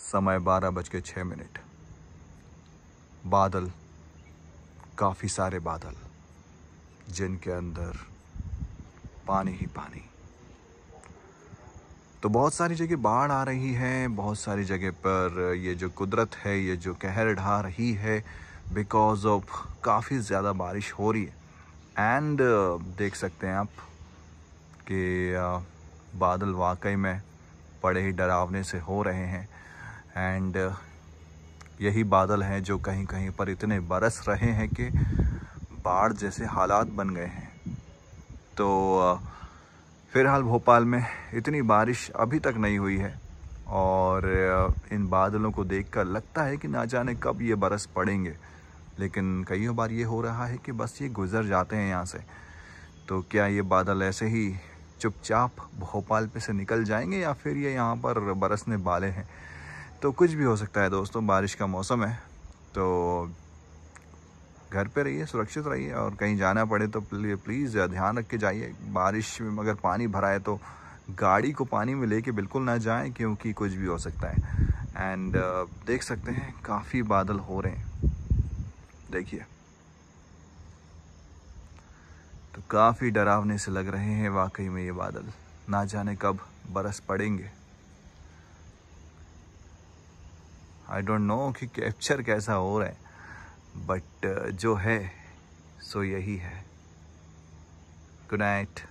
समय बारह बज के छः मिनट बादल काफ़ी सारे बादल जिनके अंदर पानी ही पानी तो बहुत सारी जगह बाढ़ आ रही है बहुत सारी जगह पर ये जो कुदरत है ये जो कहर ढा रही है बिकॉज ऑफ काफ़ी ज़्यादा बारिश हो रही है एंड uh, देख सकते हैं आप कि uh, बादल वाकई में बड़े ही डरावने से हो रहे हैं एंड uh, यही बादल हैं जो कहीं कहीं पर इतने बरस रहे हैं कि बाढ़ जैसे हालात बन गए हैं तो uh, फिलहाल भोपाल में इतनी बारिश अभी तक नहीं हुई है और uh, इन बादलों को देखकर लगता है कि ना जाने कब ये बरस पड़ेंगे लेकिन कई बार ये हो रहा है कि बस ये गुज़र जाते हैं यहाँ से तो क्या ये बादल ऐसे ही चुपचाप भोपाल पे से निकल जाएंगे या फिर ये यहाँ पर बरसने वाले हैं तो कुछ भी हो सकता है दोस्तों बारिश का मौसम है तो घर पे रहिए सुरक्षित रहिए और कहीं जाना पड़े तो प्लीज़ ध्यान रख के जाइए बारिश में अगर पानी भरा है तो गाड़ी को पानी में लेके बिल्कुल ना जाएं क्योंकि कुछ भी हो सकता है एंड uh, देख सकते हैं काफ़ी बादल हो रहे हैं देखिए तो काफ़ी डरावने से लग रहे हैं वाकई में ये बादल ना जाने कब बरस पड़ेंगे आई डोंट नो कि कैप्चर कैसा हो रहा है बट uh, जो है सो यही है गुड नाइट